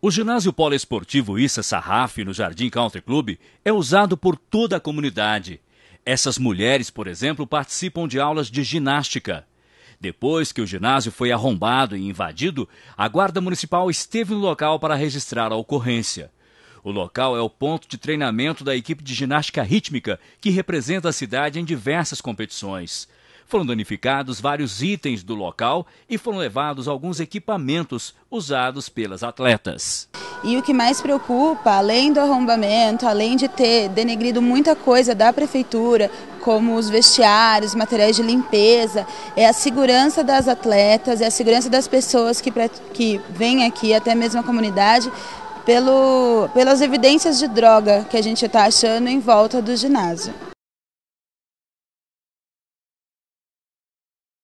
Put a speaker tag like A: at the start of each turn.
A: O ginásio poliesportivo Issa Sarraf, no Jardim Country Club, é usado por toda a comunidade. Essas mulheres, por exemplo, participam de aulas de ginástica. Depois que o ginásio foi arrombado e invadido, a Guarda Municipal esteve no local para registrar a ocorrência. O local é o ponto de treinamento da equipe de ginástica rítmica, que representa a cidade em diversas competições. Foram danificados vários itens do local e foram levados alguns equipamentos usados pelas
B: atletas.
C: E o que mais preocupa, além do arrombamento, além de ter denegrido muita coisa da prefeitura, como os vestiários, materiais de limpeza, é a segurança das atletas, é a segurança das pessoas que, que vêm aqui, até mesmo a comunidade, pelo, pelas evidências de droga que a gente está achando em
D: volta do ginásio.